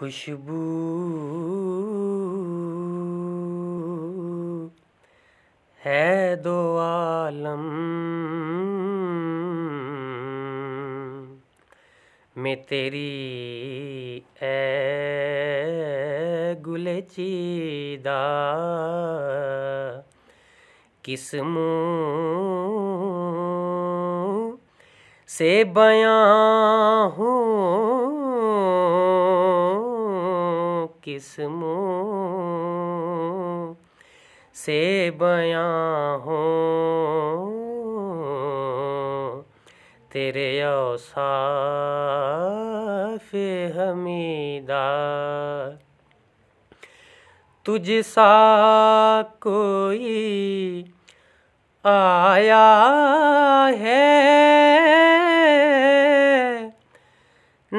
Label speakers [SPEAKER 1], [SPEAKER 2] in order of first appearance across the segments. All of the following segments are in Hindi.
[SPEAKER 1] खुशबू है दो आलम में तेरी ए गुल चीदा किस्मों से बयां हूँ किस्मों से बयां हो तेरे औसाफ हमीदा तुझ सा कोई आया है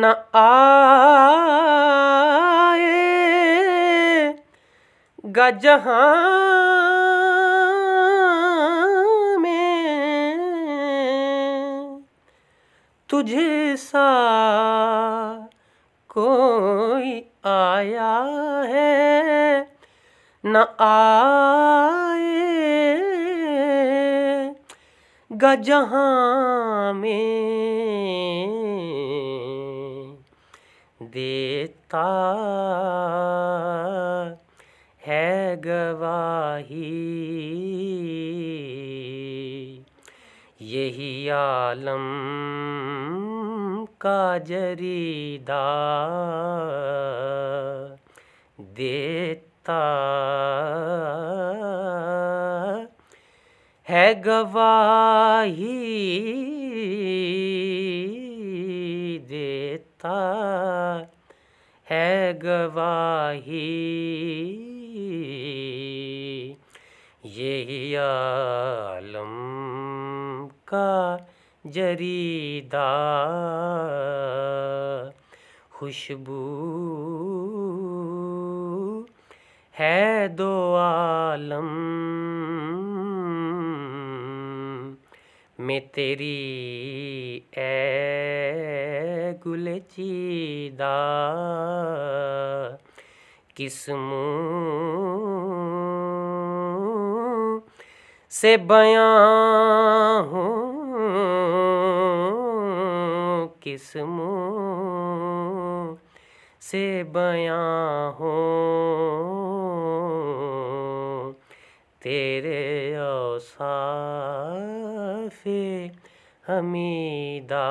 [SPEAKER 1] न आ गजहां में तुझे सा कोई आया है न आए गजहां में देता गवाही यही आलम का जरीदा देता है गवाही देता है गवाही ये आलम का जरीदा खुशबू है दो आलम में तेरी ए गुलचीदा किस्मों से बया हो किस से बया हो तेरे औसाफे हमीदा